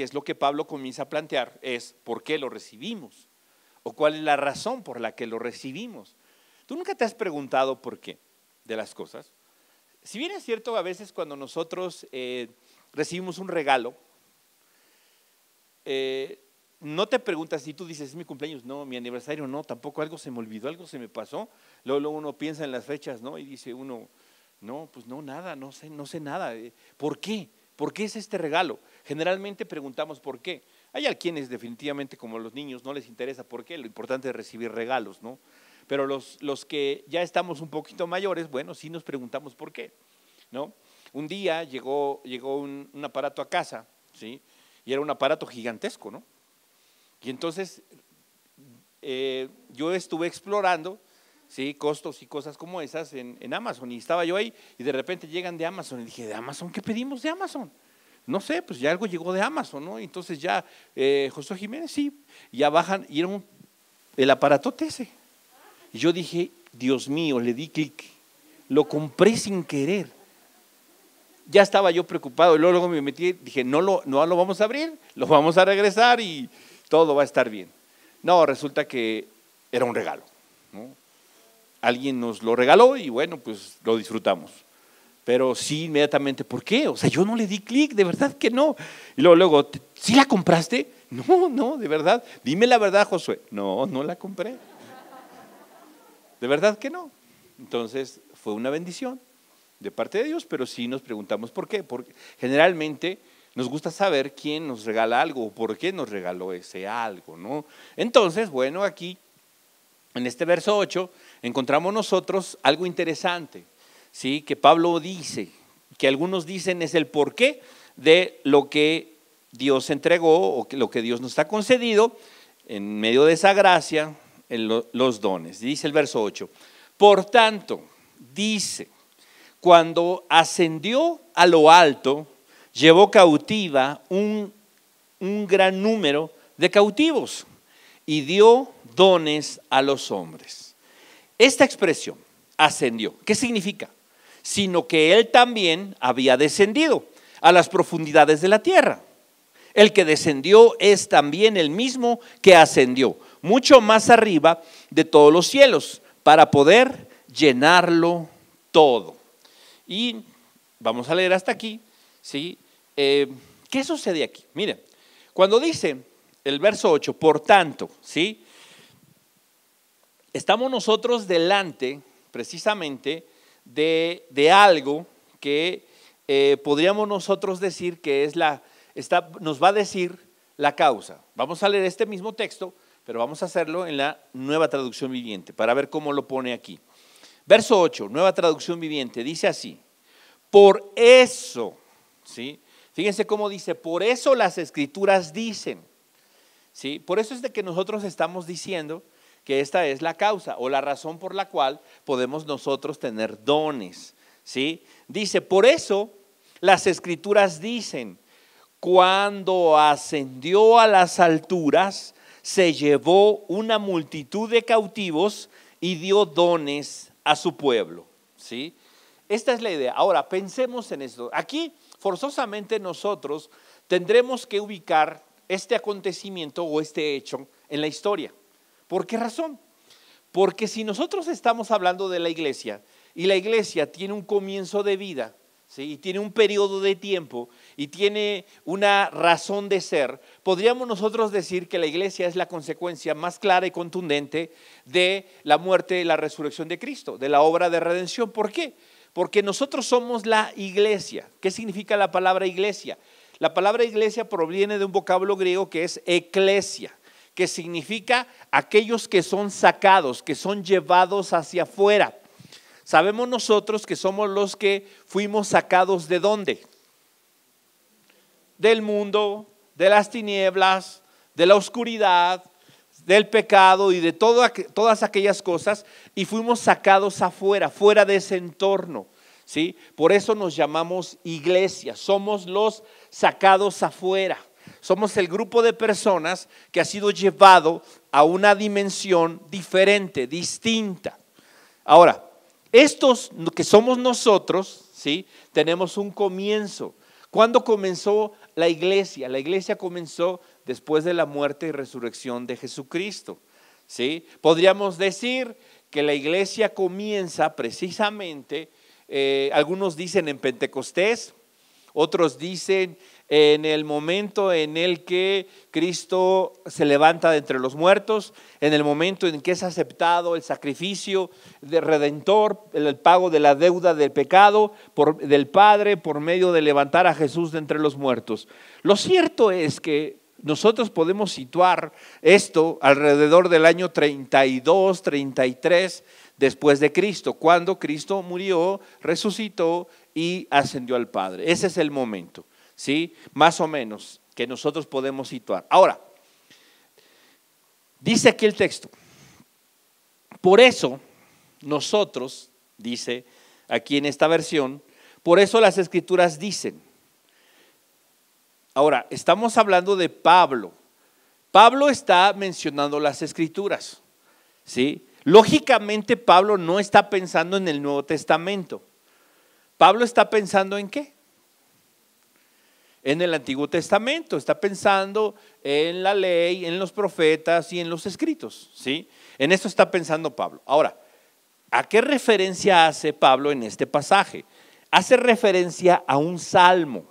que es lo que Pablo comienza a plantear, es por qué lo recibimos o cuál es la razón por la que lo recibimos. Tú nunca te has preguntado por qué de las cosas. Si bien es cierto, a veces cuando nosotros eh, recibimos un regalo, eh, no te preguntas si tú dices, es mi cumpleaños, no, mi aniversario, no, tampoco algo se me olvidó, algo se me pasó. Luego, luego uno piensa en las fechas, ¿no? Y dice uno, no, pues no, nada, no sé, no sé nada. Eh, ¿Por qué? ¿Por qué es este regalo? Generalmente preguntamos por qué. Hay a quienes definitivamente como los niños no les interesa por qué, lo importante es recibir regalos, ¿no? Pero los, que ya estamos un poquito mayores, bueno, sí nos preguntamos por qué, ¿no? Un día llegó, llegó un, aparato a casa, ¿sí? Y era un aparato gigantesco, ¿no? Y entonces eh, yo estuve explorando ¿sí? costos y cosas como esas en, Amazon. Y estaba yo ahí y de repente llegan de Amazon y dije, ¿de Amazon qué pedimos de Amazon? No sé, pues ya algo llegó de Amazon, ¿no? Entonces ya, eh, José Jiménez, sí, ya bajan y era el aparato ese. Y yo dije, Dios mío, le di clic, lo compré sin querer. Ya estaba yo preocupado y luego, luego me metí, dije, no lo, no lo vamos a abrir, lo vamos a regresar y todo va a estar bien. No, resulta que era un regalo. ¿no? alguien nos lo regaló y bueno, pues lo disfrutamos. Pero sí, inmediatamente, ¿por qué? O sea, yo no le di clic, de verdad que no. Y luego, luego ¿sí la compraste? No, no, de verdad. Dime la verdad, Josué. No, no la compré. De verdad que no. Entonces, fue una bendición de parte de Dios, pero sí nos preguntamos por qué. Porque generalmente nos gusta saber quién nos regala algo o por qué nos regaló ese algo, ¿no? Entonces, bueno, aquí en este verso 8 encontramos nosotros algo interesante, ¿sí? que Pablo dice, que algunos dicen es el porqué de lo que Dios entregó o lo que Dios nos ha concedido en medio de esa gracia, en los dones. Dice el verso 8. Por tanto, dice, cuando ascendió a lo alto, llevó cautiva un, un gran número de cautivos y dio dones a los hombres. Esta expresión, ascendió, ¿qué significa? Sino que él también había descendido a las profundidades de la tierra. El que descendió es también el mismo que ascendió, mucho más arriba de todos los cielos, para poder llenarlo todo. Y vamos a leer hasta aquí, ¿sí? Eh, ¿Qué sucede aquí? Mire, cuando dice el verso 8, por tanto, ¿sí? estamos nosotros delante precisamente de, algo que eh, podríamos nosotros decir que es nos va a decir la causa. Vamos a leer este mismo texto, pero vamos a hacerlo en la nueva traducción viviente para ver cómo lo pone aquí. Verso 8, nueva traducción viviente, dice así, por eso, ¿sí? Fíjense cómo dice, por eso las escrituras dicen, ¿sí? Por eso es de que nosotros estamos diciendo que esta es la causa o la razón por la cual podemos nosotros tener dones. ¿sí? Dice, por eso las escrituras dicen, cuando ascendió a las alturas, se llevó una multitud de cautivos y dio dones a su pueblo. ¿sí? Esta es la idea. Ahora, pensemos en esto. Aquí, forzosamente nosotros tendremos que ubicar este acontecimiento o este hecho en la historia. ¿Por qué razón? Porque si nosotros estamos hablando de la iglesia y la iglesia tiene un comienzo de vida, y tiene un periodo de tiempo y tiene una razón de ser, podríamos nosotros decir que la iglesia es la consecuencia más clara y contundente de la muerte y la resurrección de Cristo, de la obra de redención. ¿Por qué? Porque nosotros somos la iglesia. ¿Qué significa la palabra iglesia? La palabra iglesia proviene de un vocablo griego que es eclesia que significa aquellos que son sacados, que son llevados hacia afuera. Sabemos nosotros que somos los que fuimos sacados de dónde? Del mundo, de las tinieblas, de la oscuridad, del pecado y de todas aquellas cosas y fuimos sacados afuera, fuera de ese entorno. ¿sí? Por eso nos llamamos iglesia, somos los sacados afuera. Somos el grupo de personas que ha sido llevado a una dimensión diferente, distinta. Ahora, estos que somos nosotros, ¿sí? Tenemos un comienzo. ¿Cuándo comenzó la iglesia? La iglesia comenzó después de la muerte y resurrección de Jesucristo. ¿sí? Podríamos decir que la iglesia comienza precisamente, eh, algunos dicen en Pentecostés, otros dicen en el momento en el que Cristo se levanta de entre los muertos, en el momento en que es aceptado el sacrificio de redentor, el pago de la deuda del pecado del Padre por medio de levantar a Jesús de entre los muertos. Lo cierto es que nosotros podemos situar esto alrededor del año 32, 33 después de Cristo, cuando Cristo murió, resucitó y ascendió al Padre. Ese es el momento. ¿sí? Más o menos, que nosotros podemos situar. Ahora, dice aquí el texto, por eso nosotros, dice aquí en esta versión, por eso las escrituras dicen. Ahora, estamos hablando de Pablo. Pablo está mencionando las escrituras, ¿sí? Lógicamente Pablo no está pensando en el Nuevo Testamento. Pablo está pensando en qué? en el Antiguo Testamento, está pensando en la ley, en los profetas y en los escritos, En eso está pensando Pablo. Ahora, ¿a qué referencia hace Pablo en este pasaje? Hace referencia a un salmo,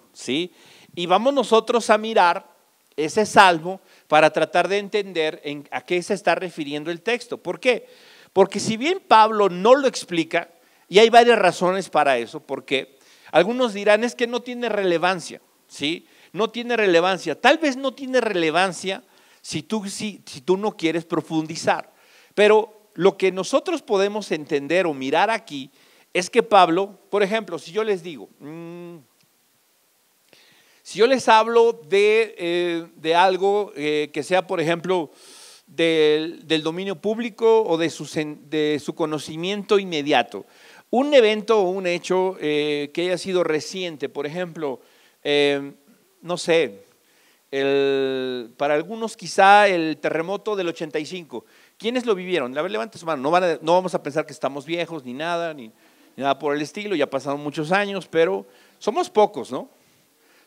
Y vamos nosotros a mirar ese salmo para tratar de entender a qué se está refiriendo el texto. ¿Por qué? Porque si bien Pablo no lo explica, y hay varias razones para eso, porque algunos dirán es que no tiene relevancia. ¿sí? No tiene relevancia. Tal vez no tiene relevancia si tú, no quieres profundizar. Pero lo que nosotros podemos entender o mirar aquí es que Pablo, por ejemplo, si yo les digo, mm, si yo les hablo de, eh, algo eh, que sea, por ejemplo, del, dominio público o de su, conocimiento inmediato, un evento o un hecho eh, que haya sido reciente, por ejemplo, Em, no sé, para algunos quizá el terremoto del 85. ¿Quiénes lo vivieron? A su mano. No, vamos a pensar que estamos viejos ni nada, ni, nada por el estilo. Ya pasaron muchos años, pero somos pocos, ¿no?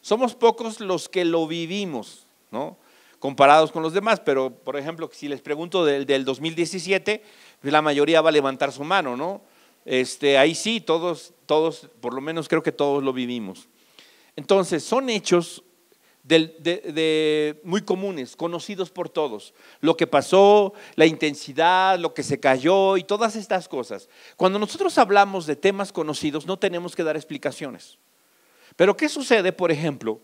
Somos pocos los que lo vivimos, ¿no? Comparados con los demás, pero por ejemplo, si les pregunto del, 2017, pues la mayoría va a levantar su mano, ¿no? Este, ahí sí, todos, todos, por lo menos creo que todos lo vivimos. Entonces, son hechos muy comunes, conocidos por todos. Lo que pasó, la intensidad, lo que se cayó y todas estas cosas. Cuando nosotros hablamos de temas conocidos, no tenemos que dar explicaciones. Pero ¿qué sucede, por ejemplo,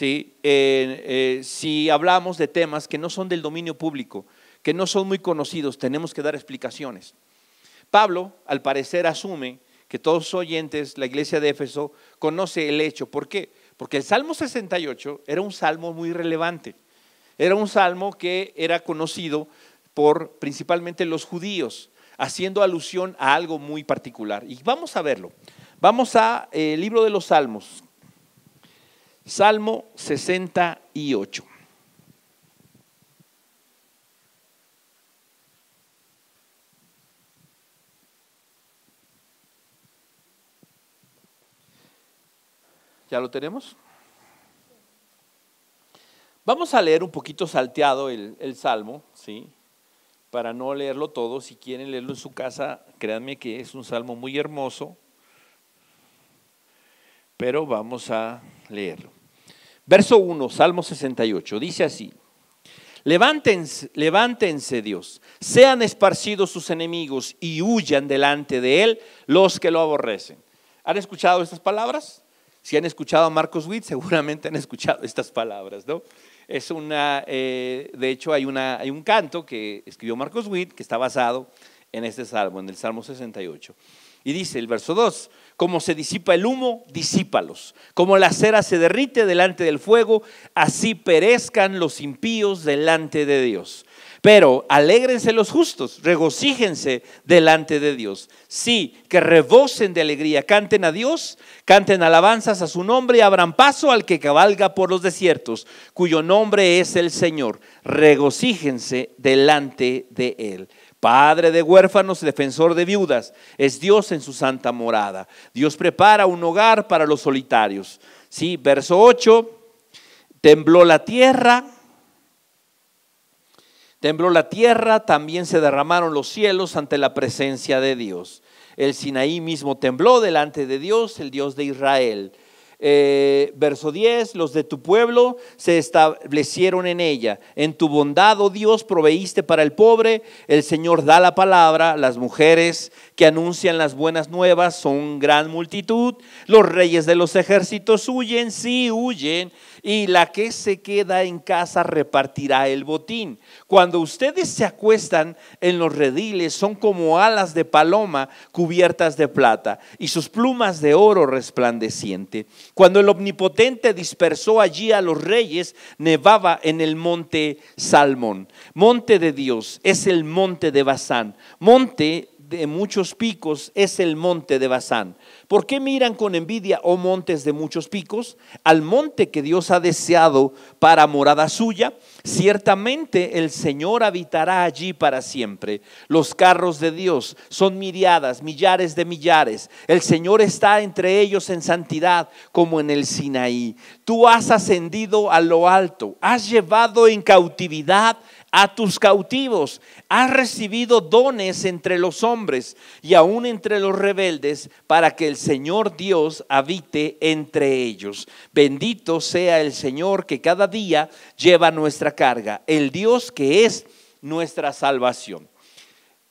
eh, eh, si hablamos de temas que no son del dominio público, que no son muy conocidos, tenemos que dar explicaciones? Pablo, al parecer, asume que todos oyentes, la iglesia de Éfeso, conoce el hecho. ¿Por qué? Porque el Salmo 68 era un salmo muy relevante. Era un salmo que era conocido por principalmente los judíos, haciendo alusión a algo muy particular. Y vamos a verlo. Vamos al eh, libro de los Salmos. Salmo 68. ¿Ya lo tenemos? Vamos a leer un poquito salteado el, Salmo, ¿sí? Para no leerlo todo, si quieren leerlo en su casa, créanme que es un salmo muy hermoso, pero vamos a leerlo. Verso 1, Salmo 68, dice así, levántense, levántense Dios, sean esparcidos sus enemigos y huyan delante de Él los que lo aborrecen. ¿Han escuchado estas palabras? Si han escuchado a Marcos Witt, seguramente han escuchado estas palabras, ¿no? Es una, eh, de hecho, hay, una, hay un canto que escribió Marcos Witt que está basado en este salmo, en el Salmo 68. Y dice el verso 2, como se disipa el humo, disípalos. Como la cera se derrite delante del fuego, así perezcan los impíos delante de Dios. Pero alégrense los justos, regocíjense delante de Dios. Sí, que rebosen de alegría, canten a Dios, canten alabanzas a su nombre y abran paso al que cabalga por los desiertos, cuyo nombre es el Señor. Regocíjense delante de Él. Padre de huérfanos, defensor de viudas, es Dios en su santa morada. Dios prepara un hogar para los solitarios. Sí, verso 8, tembló la tierra Tembló la tierra, también se derramaron los cielos ante la presencia de Dios. El Sinaí mismo tembló delante de Dios, el Dios de Israel. Eh, verso 10, los de tu pueblo se establecieron en ella. En tu bondad, oh Dios, proveíste para el pobre. El Señor da la palabra. Las mujeres que anuncian las buenas nuevas son gran multitud. Los reyes de los ejércitos huyen, sí, huyen y la que se queda en casa repartirá el botín. Cuando ustedes se acuestan en los rediles son como alas de paloma cubiertas de plata y sus plumas de oro resplandeciente. Cuando el omnipotente dispersó allí a los reyes, nevaba en el monte Salmón. Monte de Dios es el monte de Basán. Monte de muchos picos es el monte de Basán. ¿Por qué miran con envidia, oh montes de muchos picos, al monte que Dios ha deseado para morada suya? Ciertamente el Señor habitará allí para siempre. Los carros de Dios son miriadas, millares de millares. El Señor está entre ellos en santidad, como en el Sinaí. Tú has ascendido a lo alto, has llevado en cautividad a tus cautivos. Has recibido dones entre los hombres y aún entre los rebeldes para que el Señor Dios habite entre ellos. Bendito sea el Señor que cada día lleva nuestra carga, el Dios que es nuestra salvación.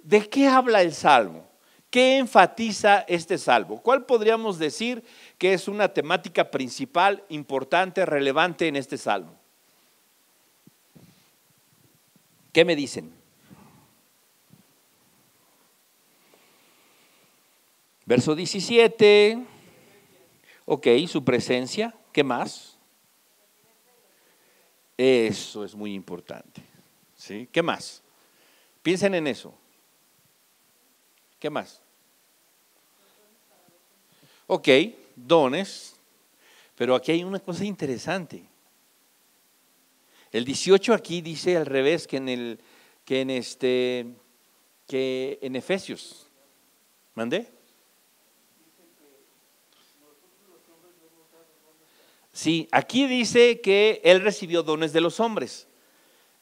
¿De qué habla el Salmo? ¿Qué enfatiza este salmo? ¿Cuál podríamos decir que es una temática principal, importante, relevante en este salmo? ¿Qué me dicen? Verso 17. Ok, su presencia. ¿Qué más? Eso es muy importante. ¿Sí? ¿Qué más? Piensen en eso. ¿Qué más? Ok, dones. Pero aquí hay una cosa interesante. El 18 aquí dice al revés que en, el, que en, este, que en Efesios. ¿Mandé? Sí, aquí dice que él recibió dones de los hombres.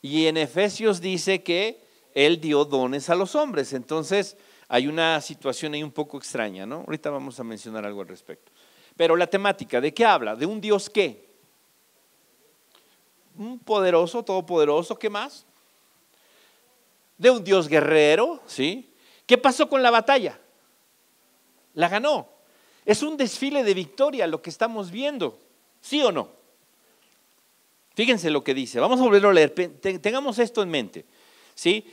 Y en Efesios dice que él dio dones a los hombres. Entonces, hay una situación ahí un poco extraña, ¿no? Ahorita vamos a mencionar algo al respecto. Pero la temática, ¿de qué habla? ¿De un Dios qué? un poderoso, todopoderoso, ¿qué más? De un Dios guerrero, ¿sí? ¿Qué pasó con la batalla? La ganó. Es un desfile de victoria lo que estamos viendo, ¿sí o no? Fíjense lo que dice, vamos a volverlo a leer, tengamos esto en mente, ¿sí?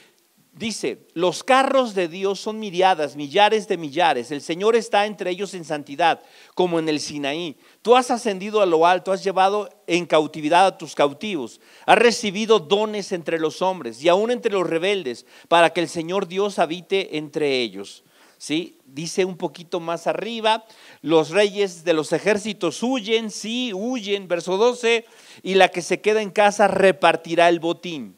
Dice, los carros de Dios son miriadas, millares de millares. El Señor está entre ellos en santidad, como en el Sinaí. Tú has ascendido a lo alto, has llevado en cautividad a tus cautivos. Has recibido dones entre los hombres y aún entre los rebeldes, para que el Señor Dios habite entre ellos. ¿Sí? Dice un poquito más arriba, los reyes de los ejércitos huyen, sí, huyen, verso 12, y la que se queda en casa repartirá el botín.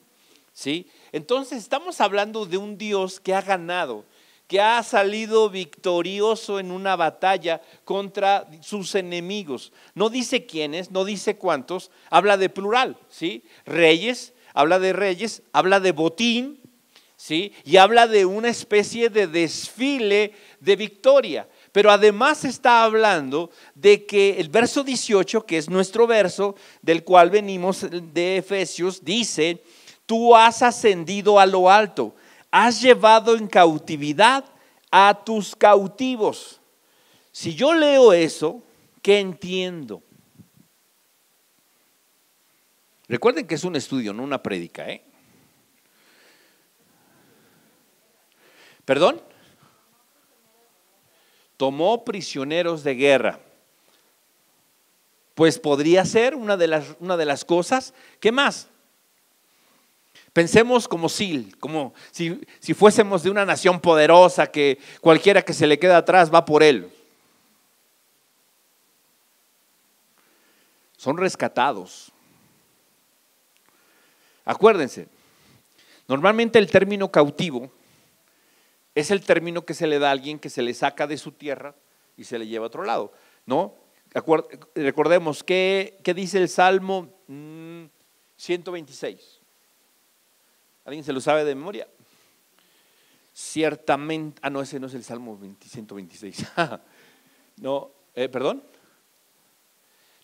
¿Sí? Entonces estamos hablando de un Dios que ha ganado, que ha salido victorioso en una batalla contra sus enemigos. No dice quiénes, no dice cuántos, habla de plural, ¿sí? Reyes, habla de reyes, habla de botín, ¿sí? Y habla de una especie de desfile de victoria. Pero además está hablando de que el verso 18, que es nuestro verso del cual venimos de Efesios, dice, Tú has ascendido a lo alto, has llevado en cautividad a tus cautivos. Si yo leo eso, ¿qué entiendo? Recuerden que es un estudio, no una prédica, ¿eh? ¿Perdón? Tomó prisioneros de guerra. Pues podría ser una de las, una de las cosas. ¿Qué más? Pensemos como Sil, como si, fuésemos de una nación poderosa que cualquiera que se le queda atrás va por él. Son rescatados. Acuérdense, normalmente el término cautivo es el término que se le da a alguien que se le saca de su tierra y se le lleva a otro lado, ¿no? Recordemos, ¿qué, qué dice el Salmo 126? Mm, ¿Alguien se lo sabe de memoria? Ciertamente, ah, no, ese no es el Salmo 126. no, eh, perdón.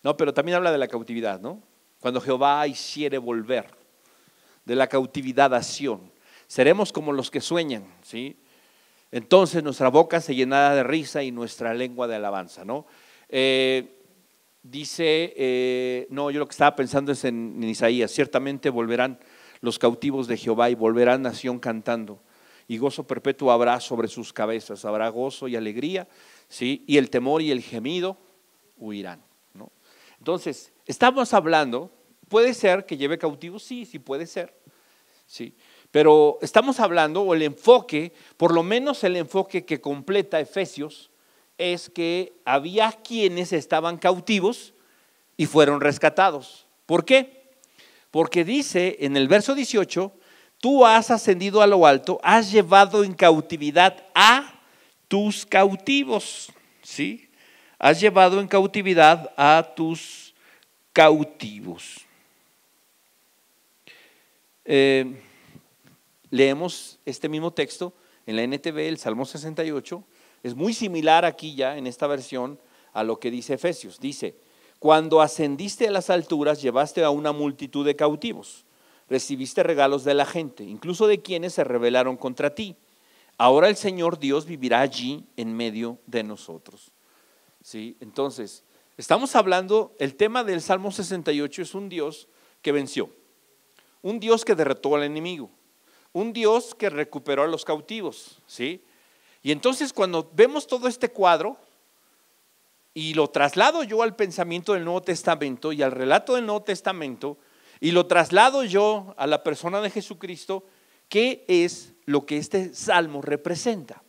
No, pero también habla de la cautividad, ¿no? Cuando Jehová hiciere volver de la cautividad a seremos como los que sueñan, ¿sí? Entonces nuestra boca se llenará de risa y nuestra lengua de alabanza, ¿no? Eh, dice, eh, no, yo lo que estaba pensando es en Isaías, ciertamente volverán los cautivos de Jehová y a nación cantando. Y gozo perpetuo habrá sobre sus cabezas, habrá gozo y alegría, ¿sí? y el temor y el gemido huirán. ¿no? Entonces, estamos hablando, puede ser que lleve cautivos, sí, sí puede ser, sí, pero estamos hablando, o el enfoque, por lo menos el enfoque que completa Efesios, es que había quienes estaban cautivos y fueron rescatados. ¿Por qué? Porque dice en el verso 18, tú has ascendido a lo alto, has llevado en cautividad a tus cautivos, ¿sí? Has llevado en cautividad a tus cautivos. Eh, leemos este mismo texto en la NTV, el Salmo 68, es muy similar aquí ya en esta versión a lo que dice Efesios. Dice, cuando ascendiste a las alturas, llevaste a una multitud de cautivos. Recibiste regalos de la gente, incluso de quienes se rebelaron contra ti. Ahora el Señor Dios vivirá allí en medio de nosotros. ¿Sí? Entonces, estamos hablando, el tema del Salmo 68 es un Dios que venció, un Dios que derrotó al enemigo, un Dios que recuperó a los cautivos. ¿sí? Y entonces cuando vemos todo este cuadro, y lo traslado yo al pensamiento del Nuevo Testamento y al relato del Nuevo Testamento y lo traslado yo a la persona de Jesucristo, ¿qué es lo que este salmo representa?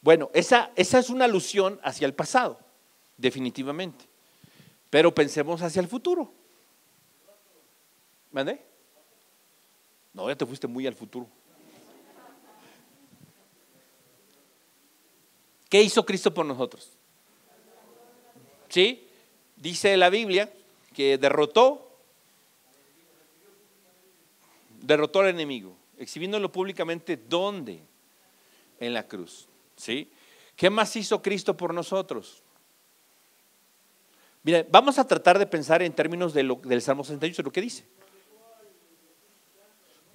Bueno, esa, esa es una alusión hacia el pasado, definitivamente. Pero pensemos hacia el futuro. ¿Vale? No, ya te fuiste muy al futuro. ¿Qué hizo Cristo por nosotros? ¿Sí? Dice la Biblia que derrotó, derrotó al enemigo, exhibiéndolo públicamente, ¿dónde? En la cruz. ¿Sí? ¿Qué más hizo Cristo por nosotros? Mira, vamos a tratar de pensar en términos lo, del Salmo 68, lo que dice.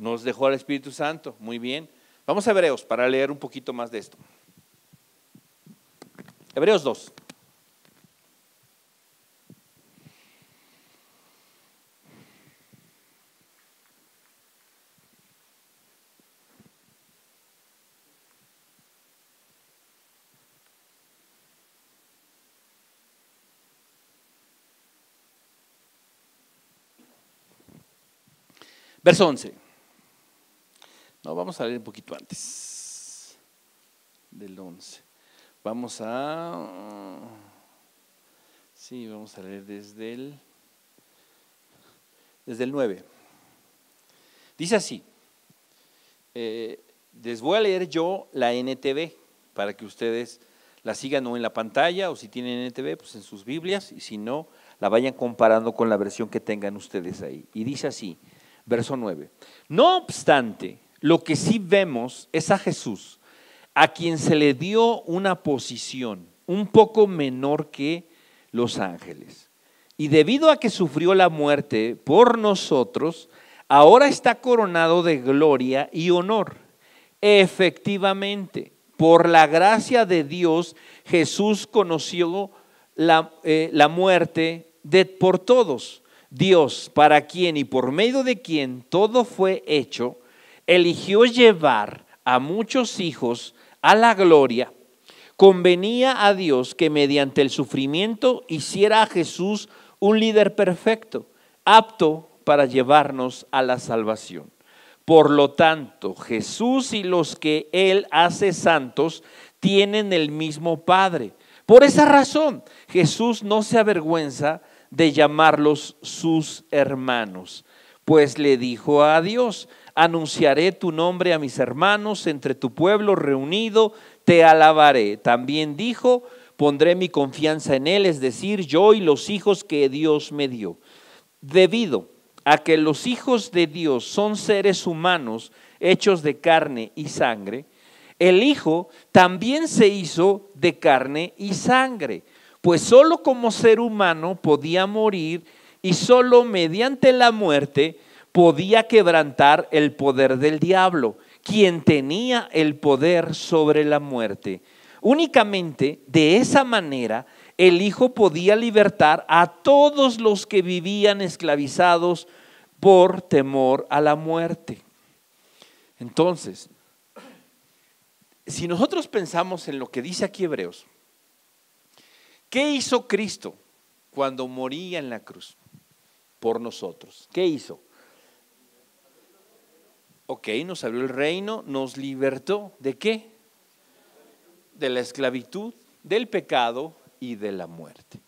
Nos dejó al Espíritu Santo. Muy bien. Vamos a Hebreos para leer un poquito más de esto. Hebreos 2. Verso 11 vamos a leer un poquito antes del 11. Vamos a... Sí, vamos a leer desde el... Desde el 9. Dice así. Eh, les voy a leer yo la NTV para que ustedes la sigan o en la pantalla o si tienen NTV, pues en sus Biblias y si no, la vayan comparando con la versión que tengan ustedes ahí. Y dice así, verso 9. No obstante, lo que sí vemos es a Jesús, a quien se le dio una posición un poco menor que los ángeles. Y debido a que sufrió la muerte por nosotros, ahora está coronado de gloria y honor. Efectivamente, por la gracia de Dios, Jesús conoció la, eh, la muerte de, por todos. Dios, para quien y por medio de quien todo fue hecho, eligió llevar a muchos hijos a la gloria, convenía a Dios que mediante el sufrimiento hiciera a Jesús un líder perfecto, apto para llevarnos a la salvación. Por lo tanto, Jesús y los que Él hace santos tienen el mismo Padre. Por esa razón, Jesús no se avergüenza de llamarlos sus hermanos, pues le dijo a Dios, anunciaré tu nombre a mis hermanos, entre tu pueblo reunido te alabaré. También dijo, pondré mi confianza en él, es decir, yo y los hijos que Dios me dio. Debido a que los hijos de Dios son seres humanos hechos de carne y sangre, el Hijo también se hizo de carne y sangre, pues solo como ser humano podía morir y solo mediante la muerte podía quebrantar el poder del diablo, quien tenía el poder sobre la muerte. Únicamente de esa manera el Hijo podía libertar a todos los que vivían esclavizados por temor a la muerte. Entonces, si nosotros pensamos en lo que dice aquí Hebreos, ¿qué hizo Cristo cuando moría en la cruz por nosotros? ¿Qué hizo? Ok, nos abrió el reino, nos libertó. ¿De qué? De la esclavitud, del pecado y de la muerte.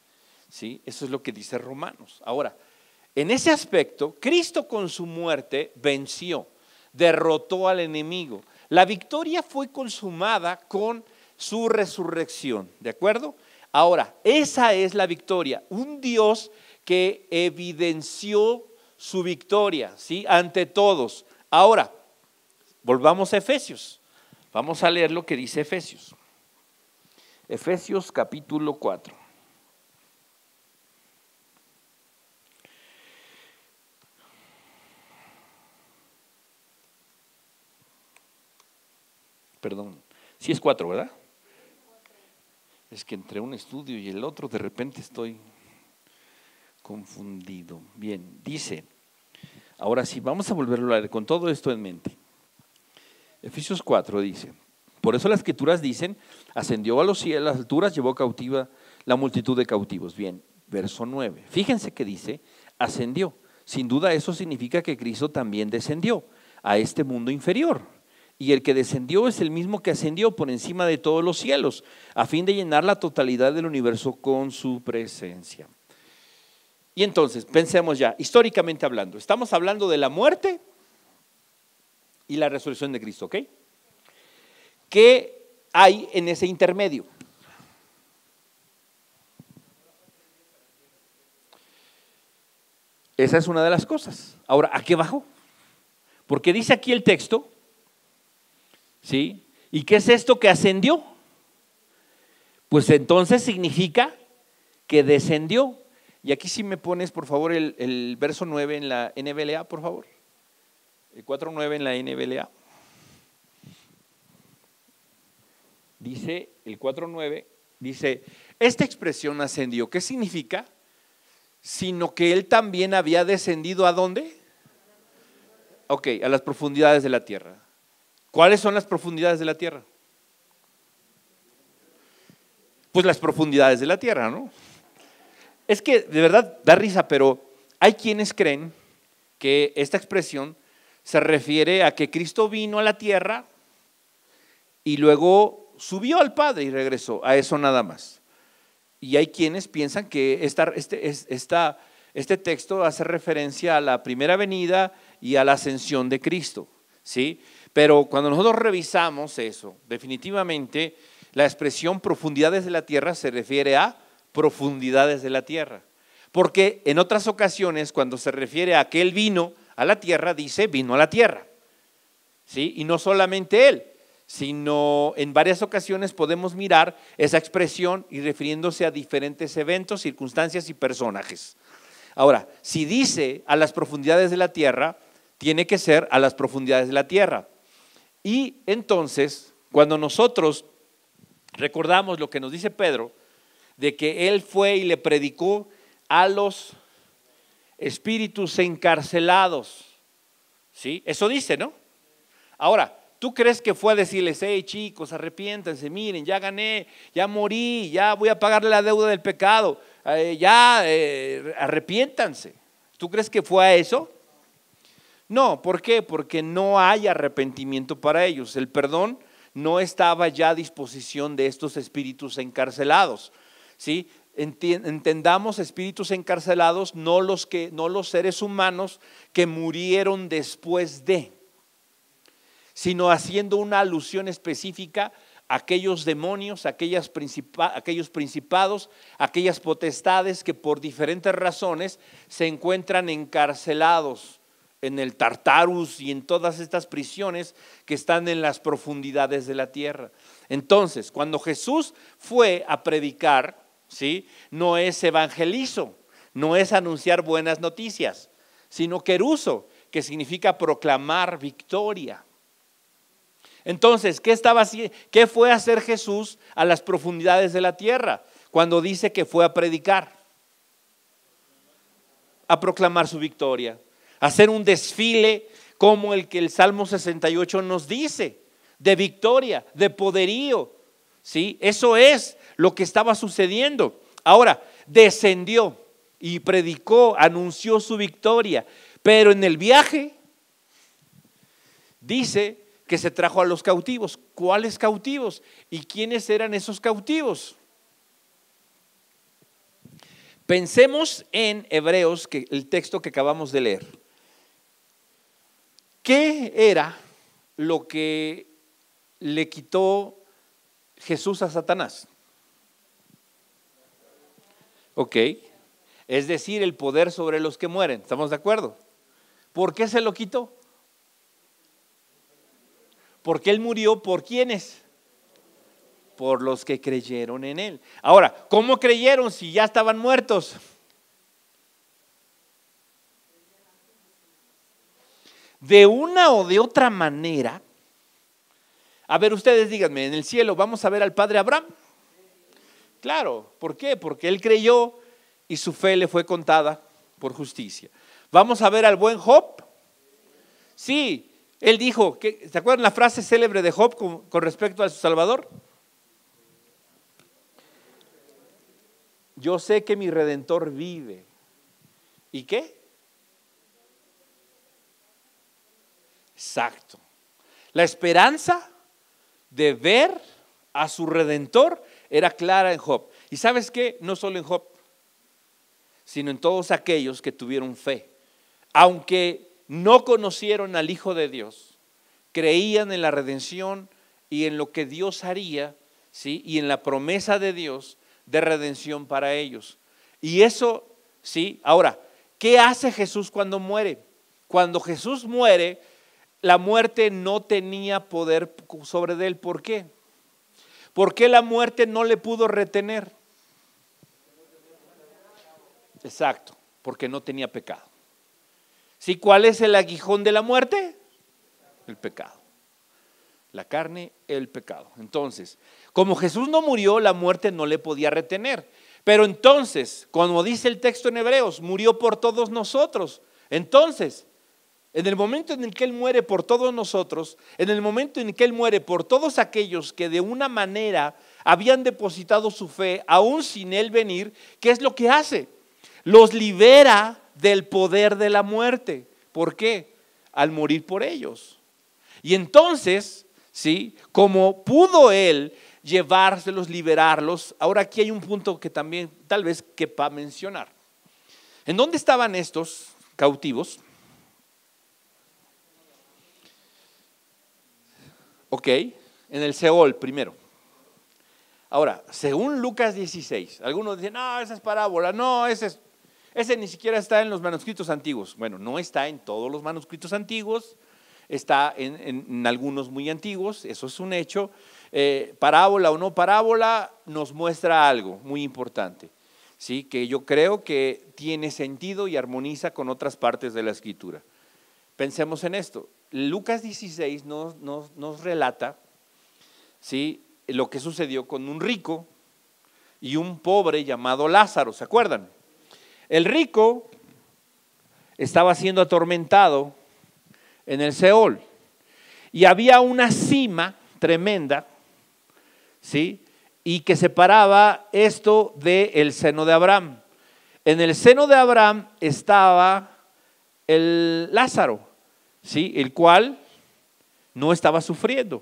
¿Sí? Eso es lo que dice Romanos. Ahora, en ese aspecto, Cristo con su muerte venció, derrotó al enemigo. La victoria fue consumada con su resurrección, ¿de acuerdo? Ahora, esa es la victoria, un Dios que evidenció su victoria, ¿sí? Ante todos, Ahora, volvamos a Efesios. Vamos a leer lo que dice Efesios. Efesios capítulo 4. Perdón, si sí es 4, ¿verdad? Es que entre un estudio y el otro de repente estoy confundido. Bien, dice, Ahora sí, vamos a volverlo a leer con todo esto en mente. Efesios 4 dice, por eso las escrituras dicen, ascendió a los cielos, las alturas, llevó cautiva la multitud de cautivos. Bien, verso 9. Fíjense que dice, ascendió. Sin duda eso significa que Cristo también descendió a este mundo inferior. Y el que descendió es el mismo que ascendió por encima de todos los cielos, a fin de llenar la totalidad del universo con su presencia. Y entonces, pensemos ya, históricamente hablando, estamos hablando de la muerte y la resurrección de Cristo, ¿ok? ¿Qué hay en ese intermedio? Esa es una de las cosas. Ahora, ¿a qué bajó? Porque dice aquí el texto, ¿sí? ¿Y qué es esto que ascendió? Pues entonces significa que descendió. Y aquí si me pones, por favor, el, el verso 9 en la NBLA, por favor. El 4.9 en la NBLA. Dice el 4.9, dice, esta expresión ascendió, ¿qué significa? Sino que él también había descendido a dónde? Ok, a las profundidades de la tierra. ¿Cuáles son las profundidades de la tierra? Pues las profundidades de la tierra, ¿no? Es que de verdad da risa, pero hay quienes creen que esta expresión se refiere a que Cristo vino a la tierra y luego subió al Padre y regresó, a eso nada más. Y hay quienes piensan que este, este texto hace referencia a la primera venida y a la ascensión de Cristo, ¿sí? Pero cuando nosotros revisamos eso, definitivamente la expresión profundidades de la tierra se refiere a profundidades de la tierra. Porque en otras ocasiones, cuando se refiere a él vino a la tierra, dice vino a la tierra. ¿Sí? Y no solamente él, sino en varias ocasiones podemos mirar esa expresión y refiriéndose a diferentes eventos, circunstancias y personajes. Ahora, si dice a las profundidades de la tierra, tiene que ser a las profundidades de la tierra. Y entonces, cuando nosotros recordamos lo que nos dice Pedro, de que él fue y le predicó a los espíritus encarcelados. ¿Sí? Eso dice, ¿no? Ahora, ¿tú crees que fue a decirles, hey chicos, arrepiéntanse, miren, ya gané, ya morí, ya voy a pagarle la deuda del pecado, eh, ya eh, arrepiéntanse? ¿Tú crees que fue a eso? No, ¿por qué? Porque no hay arrepentimiento para ellos. El perdón no estaba ya a disposición de estos espíritus encarcelados. ¿sí? entendamos espíritus encarcelados, no los, que, no los seres humanos que murieron después de, sino haciendo una alusión específica a aquellos demonios, aquellas aquellos principados, aquellas potestades que por diferentes razones se encuentran encarcelados en el Tartarus y en todas estas prisiones que están en las profundidades de la tierra. Entonces, cuando Jesús fue a predicar, ¿sí? No es evangelizo, no es anunciar buenas noticias, sino queruso, que significa proclamar victoria. Entonces, ¿qué, estaba, ¿qué fue a hacer Jesús a las profundidades de la tierra cuando dice que fue a predicar? A proclamar su victoria, a hacer un desfile como el que el Salmo 68 nos dice, de victoria, de poderío. ¿sí? Eso es lo que estaba sucediendo. Ahora, descendió y predicó, anunció su victoria, pero en el viaje dice que se trajo a los cautivos. ¿Cuáles cautivos? ¿Y quiénes eran esos cautivos? Pensemos en Hebreos, que el texto que acabamos de leer. ¿Qué era lo que le quitó Jesús a Satanás? ¿Ok? Es decir, el poder sobre los que mueren. ¿Estamos de acuerdo? ¿Por qué se lo quitó? Porque él murió por quiénes? Por los que creyeron en él. Ahora, ¿cómo creyeron si ya estaban muertos? De una o de otra manera. A ver, ustedes díganme, en el cielo vamos a ver al Padre Abraham. Claro, ¿por qué? Porque él creyó y su fe le fue contada por justicia. Vamos a ver al buen Job. Sí, él dijo, ¿se acuerdan la frase célebre de Job con, con respecto a su Salvador? Yo sé que mi redentor vive. ¿Y qué? Exacto. La esperanza de ver a su redentor era clara en Job. Y sabes qué, no solo en Job, sino en todos aquellos que tuvieron fe. Aunque no conocieron al Hijo de Dios, creían en la redención y en lo que Dios haría, ¿sí? y en la promesa de Dios de redención para ellos. Y eso, sí, ahora, ¿qué hace Jesús cuando muere? Cuando Jesús muere, la muerte no tenía poder sobre él. ¿Por qué? ¿Por qué la muerte no le pudo retener? Exacto, porque no tenía pecado. cuál es el aguijón de la muerte? El pecado. La carne, el pecado. Entonces, como Jesús no murió, la muerte no le podía retener. Pero entonces, como dice el texto en Hebreos, murió por todos nosotros. Entonces, en el momento en el que Él muere por todos nosotros, en el momento en el que Él muere por todos aquellos que de una manera habían depositado su fe, aún sin Él venir, ¿qué es lo que hace? Los libera del poder de la muerte. ¿Por qué? Al morir por ellos. Y entonces, ¿sí? Como pudo Él llevárselos, liberarlos, ahora aquí hay un punto que también tal vez quepa mencionar. ¿En dónde estaban estos cautivos? Ok, en el Seol primero. Ahora, según Lucas 16, algunos dicen, no, esa es parábola, no, ese, ni siquiera está en los manuscritos antiguos. Bueno, no está en todos los manuscritos antiguos, está en, algunos muy antiguos, eso es un hecho. Eh, parábola o no parábola nos muestra algo muy importante, ¿sí? que yo creo que tiene sentido y armoniza con otras partes de la escritura. Pensemos en esto, Lucas 16 nos, relata ¿sí? lo que sucedió con un rico y un pobre llamado Lázaro, ¿se acuerdan? El rico estaba siendo atormentado en el Seol y había una cima tremenda, ¿sí? Y que separaba esto del seno de Abraham. En el seno de Abraham estaba el Lázaro, ¿sí? el cual no estaba sufriendo.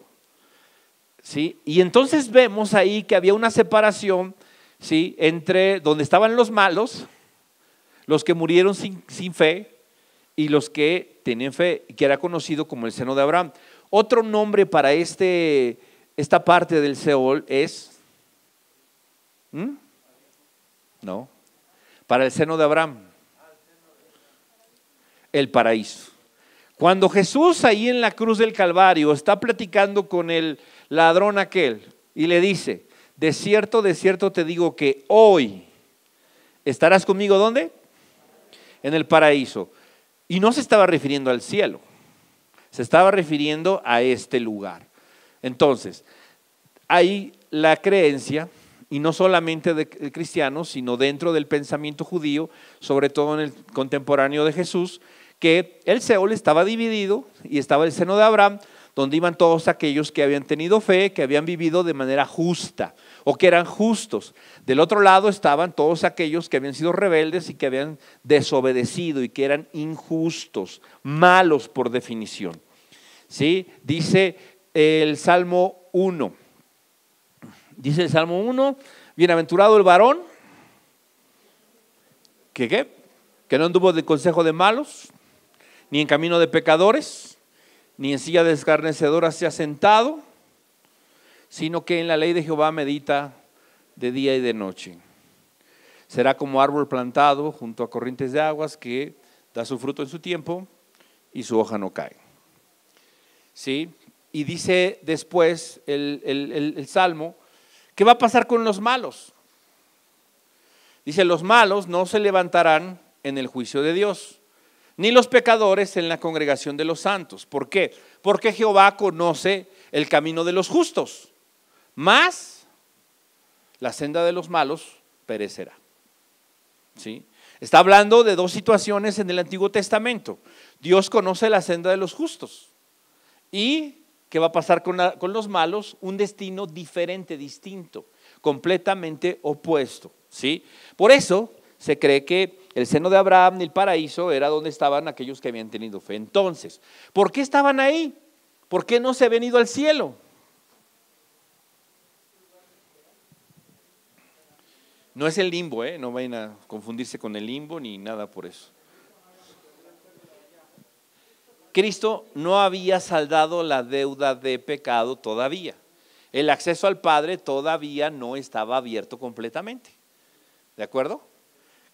¿sí? Y entonces vemos ahí que había una separación ¿sí? entre donde estaban los malos, los que murieron sin, fe, y los que tenían fe, que era conocido como el seno de Abraham. Otro nombre para este, esta parte del Seol es... ¿Mm? No, para el seno de Abraham. El paraíso. Cuando Jesús ahí en la cruz del Calvario está platicando con el ladrón aquel y le dice, de cierto, de cierto te digo que hoy estarás conmigo ¿dónde? En el paraíso. Y no se estaba refiriendo al cielo, se estaba refiriendo a este lugar. Entonces, ahí la creencia, y no solamente de cristianos, sino dentro del pensamiento judío, sobre todo en el contemporáneo de Jesús, que el Seol estaba dividido y estaba el seno de Abraham, donde iban todos aquellos que habían tenido fe, que habían vivido de manera justa o que eran justos. Del otro lado estaban todos aquellos que habían sido rebeldes y que habían desobedecido y que eran injustos, malos por definición. ¿Sí? Dice el Salmo 1. Dice el Salmo 1, bienaventurado el varón, que Que no anduvo del consejo de malos, ni en camino de pecadores, ni en silla descarnecedora se ha sentado, sino que en la ley de Jehová medita de día y de noche. Será como árbol plantado junto a corrientes de aguas que da su fruto en su tiempo y su hoja no cae. ¿Sí? Y dice después el, Salmo, ¿qué va a pasar con los malos? Dice, los malos no se levantarán en el juicio de Dios, ni los pecadores en la congregación de los santos. ¿Por qué? Porque Jehová conoce el camino de los justos, más la senda de los malos perecerá. ¿Sí? Está hablando de dos situaciones en el Antiguo Testamento. Dios conoce la senda de los justos. ¿Y qué va a pasar con, con los malos? Un destino diferente, distinto, completamente opuesto. ¿sí? Por eso se cree que el seno de Abraham y el paraíso era donde estaban aquellos que habían tenido fe. Entonces, ¿por qué estaban ahí? ¿Por qué no se ha venido al cielo? No es el limbo, ¿eh? no vayan a confundirse con el limbo ni nada por eso. Cristo no había saldado la deuda de pecado todavía. El acceso al Padre todavía no estaba abierto completamente. ¿De acuerdo?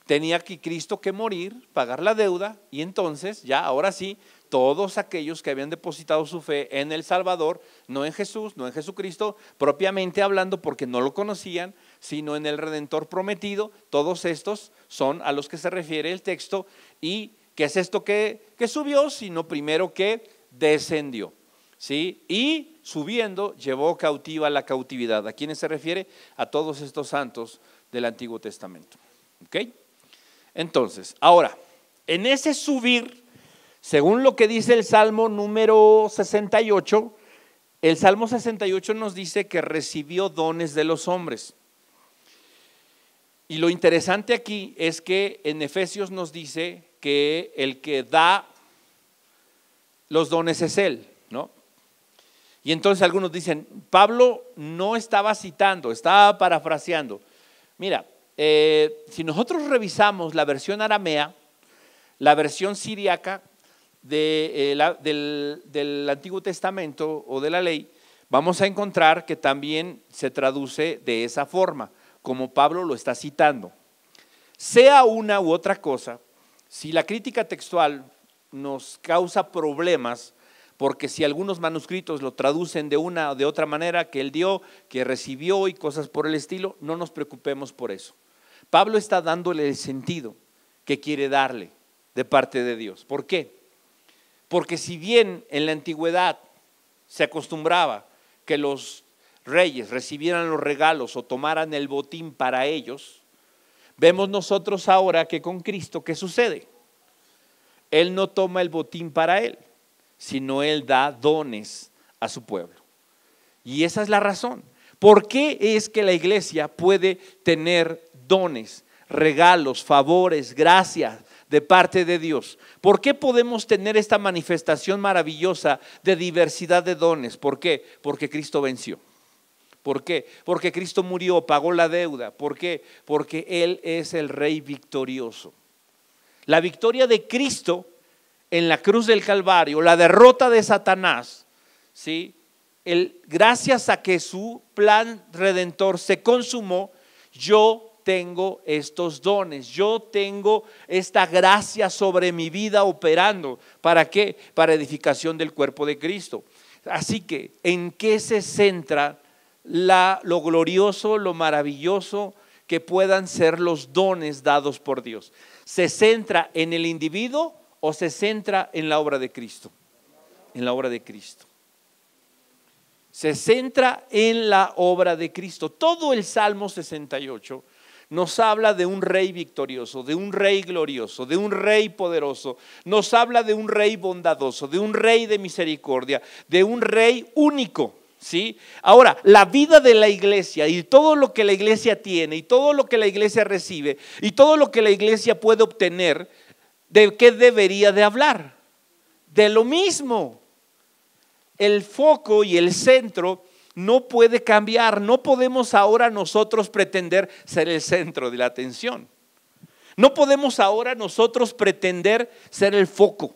Tenía aquí Cristo que morir, pagar la deuda y entonces ya, ahora sí, todos aquellos que habían depositado su fe en el Salvador, no en Jesús, no en Jesucristo, propiamente hablando porque no lo conocían, sino en el Redentor prometido, todos estos son a los que se refiere el texto y ¿qué es esto que, que subió? Sino primero que descendió. ¿Sí? Y subiendo llevó cautiva la cautividad. ¿A quiénes se refiere? A todos estos santos del Antiguo Testamento. ¿Ok? Entonces, ahora, en ese subir, según lo que dice el Salmo número 68, el Salmo 68 nos dice que recibió dones de los hombres. Y lo interesante aquí es que en Efesios nos dice que el que da los dones es Él, ¿no? Y entonces algunos dicen, Pablo no estaba citando, estaba parafraseando. Mira, eh, si nosotros revisamos la versión aramea, la versión siriaca eh, del, del Antiguo Testamento o de la ley, vamos a encontrar que también se traduce de esa forma, como Pablo lo está citando. Sea una u otra cosa, si la crítica textual nos causa problemas, porque si algunos manuscritos lo traducen de una o de otra manera que él dio, que recibió y cosas por el estilo, no nos preocupemos por eso. Pablo está dándole el sentido que quiere darle de parte de Dios. ¿Por qué? Porque si bien en la antigüedad se acostumbraba que los reyes recibieran los regalos o tomaran el botín para ellos, vemos nosotros ahora que con Cristo, ¿qué sucede? Él no toma el botín para él, sino él da dones a su pueblo. Y esa es la razón. ¿Por qué es que la iglesia puede tener dones, regalos, favores, gracias de parte de Dios. ¿Por qué podemos tener esta manifestación maravillosa de diversidad de dones? ¿Por qué? Porque Cristo venció. ¿Por qué? Porque Cristo murió, pagó la deuda. ¿Por qué? Porque Él es el Rey victorioso. La victoria de Cristo en la cruz del Calvario, la derrota de Satanás, ¿sí? El, gracias a que su plan redentor se consumó, yo tengo estos dones, yo tengo esta gracia sobre mi vida operando. ¿Para qué? Para edificación del cuerpo de Cristo. Así que, ¿en qué se centra lo glorioso, lo maravilloso que puedan ser los dones dados por Dios? ¿Se centra en el individuo o se centra en la obra de Cristo? En la obra de Cristo se centra en la obra de Cristo. Todo el Salmo 68 nos habla de un rey victorioso, de un rey glorioso, de un rey poderoso, nos habla de un rey bondadoso, de un rey de misericordia, de un rey único. ¿Sí? Ahora, la vida de la iglesia y todo lo que la iglesia tiene y todo lo que la iglesia recibe y todo lo que la iglesia puede obtener, ¿de qué debería de hablar? De lo mismo. El foco y el centro no puede cambiar. No podemos ahora nosotros pretender ser el centro de la atención. No podemos ahora nosotros pretender ser el foco,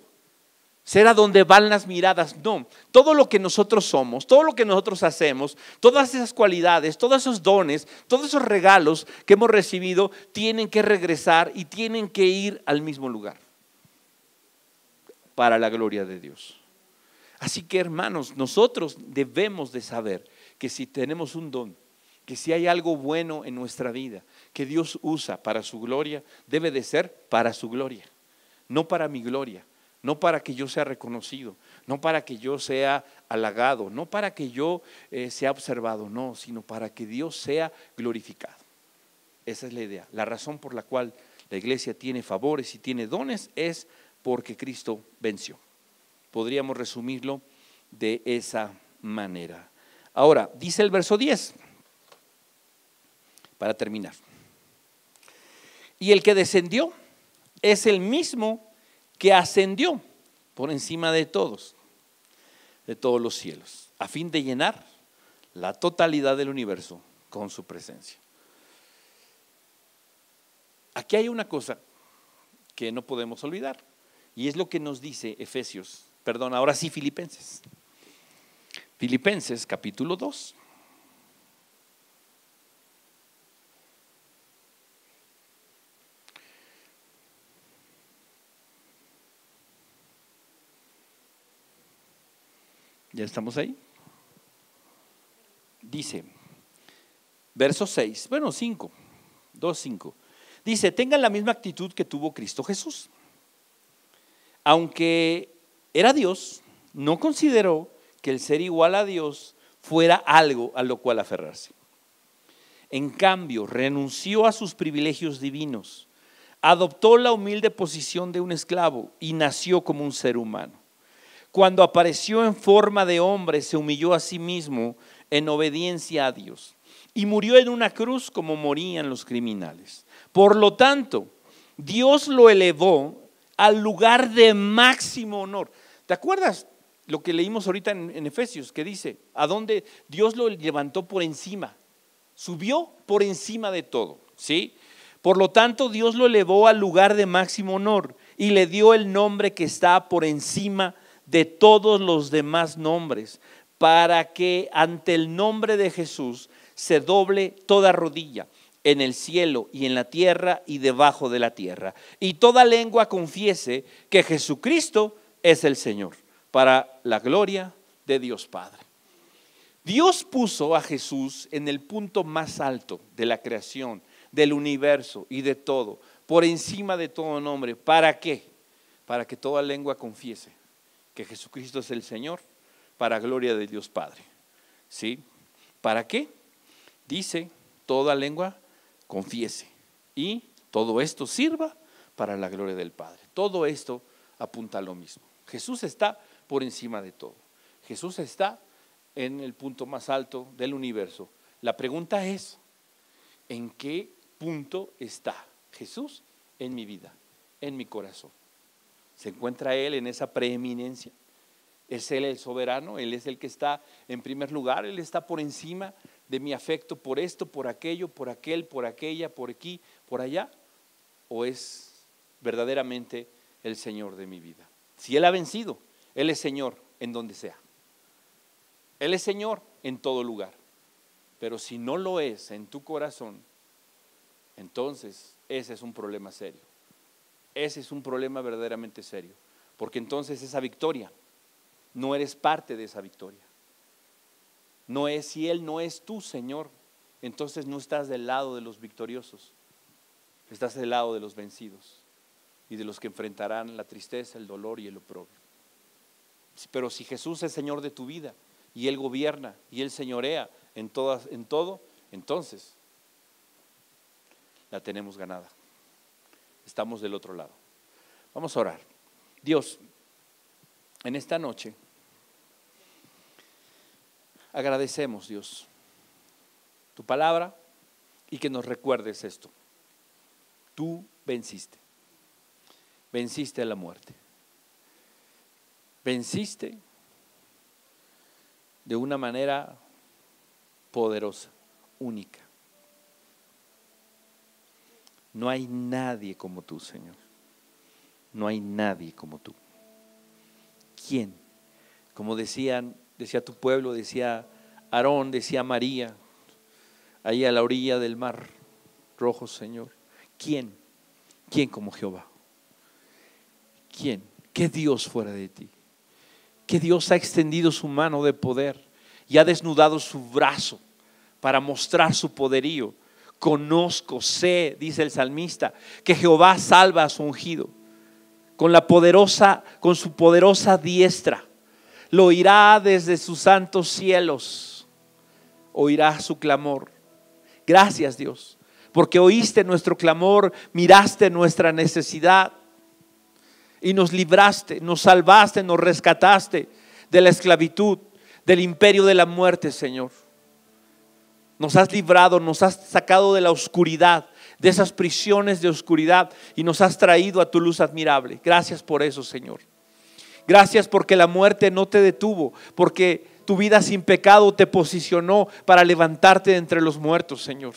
ser a donde van las miradas. No, todo lo que nosotros somos, todo lo que nosotros hacemos, todas esas cualidades, todos esos dones, todos esos regalos que hemos recibido, tienen que regresar y tienen que ir al mismo lugar para la gloria de Dios. Así que hermanos, nosotros debemos de saber que si tenemos un don, que si hay algo bueno en nuestra vida que Dios usa para su gloria, debe de ser para su gloria, no para mi gloria, no para que yo sea reconocido, no para que yo sea halagado, no para que yo eh, sea observado, no, sino para que Dios sea glorificado. Esa es la idea. La razón por la cual la iglesia tiene favores y tiene dones es porque Cristo venció. Podríamos resumirlo de esa manera. Ahora, dice el verso 10, para terminar. Y el que descendió es el mismo que ascendió por encima de todos, de todos los cielos, a fin de llenar la totalidad del universo con su presencia. Aquí hay una cosa que no podemos olvidar, y es lo que nos dice Efesios, perdón, ahora sí Filipenses Filipenses capítulo 2. ¿Ya estamos ahí? Dice, verso 6, bueno, 5, 2, 5. Dice, tengan la misma actitud que tuvo Cristo Jesús. Aunque era Dios, no consideró que el ser igual a Dios fuera algo a lo cual aferrarse. En cambio, renunció a sus privilegios divinos, adoptó la humilde posición de un esclavo y nació como un ser humano. Cuando apareció en forma de hombre, se humilló a sí mismo en obediencia a Dios y murió en una cruz como morían los criminales. Por lo tanto, Dios lo elevó al lugar de máximo honor. ¿Te acuerdas? lo que leímos ahorita en, Efesios, que dice, a donde Dios lo levantó por encima, subió por encima de todo, ¿sí? Por lo tanto, Dios lo elevó al lugar de máximo honor y le dio el nombre que está por encima de todos los demás nombres, para que ante el nombre de Jesús se doble toda rodilla en el cielo y en la tierra y debajo de la tierra, y toda lengua confiese que Jesucristo es el Señor para la gloria de Dios Padre. Dios puso a Jesús en el punto más alto de la creación, del universo y de todo, por encima de todo nombre. ¿Para qué? Para que toda lengua confiese que Jesucristo es el Señor, para gloria de Dios Padre. ¿Sí? ¿Para qué? Dice, toda lengua confiese. Y todo esto sirva para la gloria del Padre. Todo esto apunta a lo mismo. Jesús está por encima de todo. Jesús está en el punto más alto del universo. La pregunta es, ¿en qué punto está Jesús en mi vida, en mi corazón? ¿Se encuentra Él en esa preeminencia? Es Él el soberano, Él es el que está en primer lugar, Él está por encima de mi afecto por esto, por aquello, por aquel, por aquella, por aquí, por allá. ¿O es verdaderamente el Señor de mi vida? Si Él ha vencido, él es Señor en donde sea. Él es Señor en todo lugar. Pero si no lo es en tu corazón, entonces ese es un problema serio. Ese es un problema verdaderamente serio. Porque entonces esa victoria, no eres parte de esa victoria. No es si Él no es tu Señor, entonces no estás del lado de los victoriosos. Estás del lado de los vencidos y de los que enfrentarán la tristeza, el dolor y el oprobio. Pero si Jesús es Señor de tu vida y Él gobierna y Él señorea en, todas, en todo, entonces la tenemos ganada. Estamos del otro lado. Vamos a orar. Dios, en esta noche agradecemos, Dios, tu palabra y que nos recuerdes esto. Tú venciste. Venciste a la muerte. Venciste de una manera poderosa, única. No hay nadie como tú, Señor. No hay nadie como tú. ¿Quién? Como decían, decía tu pueblo, decía Aarón, decía María, ahí a la orilla del mar rojo, Señor. ¿Quién? ¿Quién como Jehová? ¿Quién? ¿Qué Dios fuera de ti? que Dios ha extendido su mano de poder y ha desnudado su brazo para mostrar su poderío. Conozco, sé, dice el salmista, que Jehová salva a su ungido con la poderosa con su poderosa diestra. Lo oirá desde sus santos cielos. Oirá su clamor. Gracias, Dios, porque oíste nuestro clamor, miraste nuestra necesidad y nos libraste, nos salvaste, nos rescataste de la esclavitud, del imperio de la muerte, Señor. Nos has librado, nos has sacado de la oscuridad, de esas prisiones de oscuridad y nos has traído a tu luz admirable. Gracias por eso, Señor. Gracias porque la muerte no te detuvo, porque tu vida sin pecado te posicionó para levantarte entre los muertos, Señor.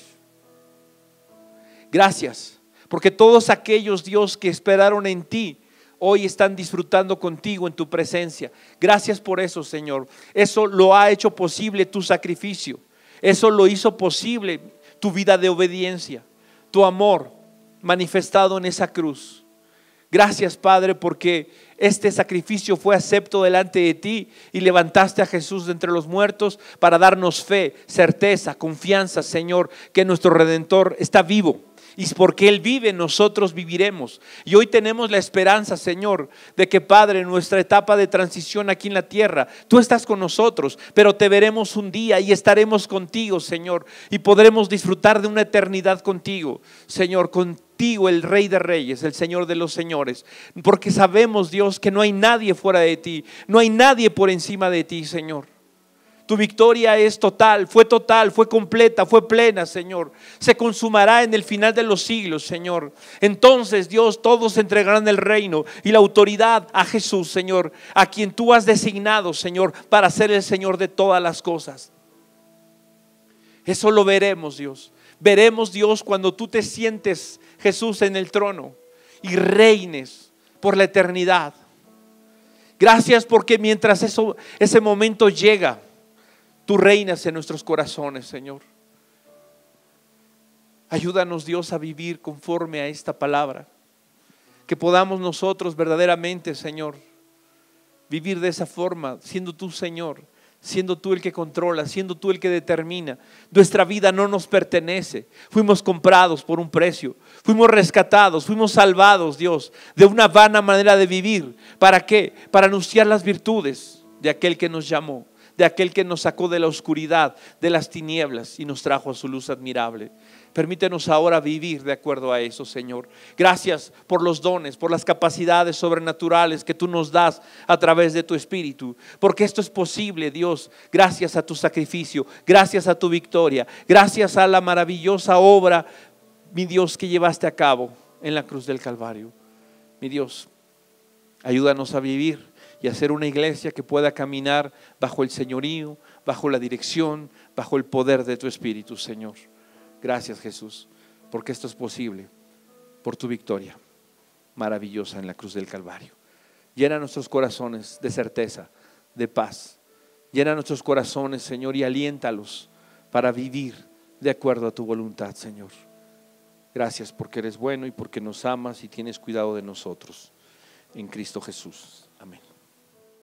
Gracias, porque todos aquellos, Dios, que esperaron en ti, hoy están disfrutando contigo en tu presencia. Gracias por eso, Señor. Eso lo ha hecho posible tu sacrificio. Eso lo hizo posible tu vida de obediencia, tu amor manifestado en esa cruz. Gracias, Padre, porque este sacrificio fue acepto delante de ti y levantaste a Jesús de entre los muertos para darnos fe, certeza, confianza, Señor, que nuestro Redentor está vivo y porque Él vive, nosotros viviremos. Y hoy tenemos la esperanza, Señor, de que Padre, en nuestra etapa de transición aquí en la tierra, tú estás con nosotros, pero te veremos un día y estaremos contigo, Señor, y podremos disfrutar de una eternidad contigo, Señor, contigo el Rey de Reyes, el Señor de los Señores, porque sabemos, Dios, que no hay nadie fuera de ti, no hay nadie por encima de ti, Señor. Tu victoria es total, fue total, fue completa, fue plena, Señor. Se consumará en el final de los siglos, Señor. Entonces, Dios, todos entregarán el reino y la autoridad a Jesús, Señor, a quien tú has designado, Señor, para ser el Señor de todas las cosas. Eso lo veremos, Dios. Veremos, Dios, cuando tú te sientes, Jesús, en el trono y reines por la eternidad. Gracias porque mientras eso, ese momento llega, Tú reinas en nuestros corazones, Señor. Ayúdanos, Dios, a vivir conforme a esta palabra. Que podamos nosotros verdaderamente, Señor, vivir de esa forma, siendo tú, Señor, siendo tú el que controla, siendo tú el que determina. Nuestra vida no nos pertenece. Fuimos comprados por un precio, fuimos rescatados, fuimos salvados, Dios, de una vana manera de vivir. ¿Para qué? Para anunciar las virtudes de aquel que nos llamó de aquel que nos sacó de la oscuridad, de las tinieblas y nos trajo a su luz admirable. Permítenos ahora vivir de acuerdo a eso, Señor. Gracias por los dones, por las capacidades sobrenaturales que tú nos das a través de tu Espíritu. Porque esto es posible, Dios, gracias a tu sacrificio, gracias a tu victoria, gracias a la maravillosa obra, mi Dios, que llevaste a cabo en la cruz del Calvario. Mi Dios, ayúdanos a vivir y hacer una iglesia que pueda caminar bajo el señorío, bajo la dirección, bajo el poder de tu Espíritu, Señor. Gracias Jesús, porque esto es posible por tu victoria maravillosa en la cruz del Calvario. Llena nuestros corazones de certeza, de paz. Llena nuestros corazones, Señor, y aliéntalos para vivir de acuerdo a tu voluntad, Señor. Gracias porque eres bueno y porque nos amas y tienes cuidado de nosotros. En Cristo Jesús.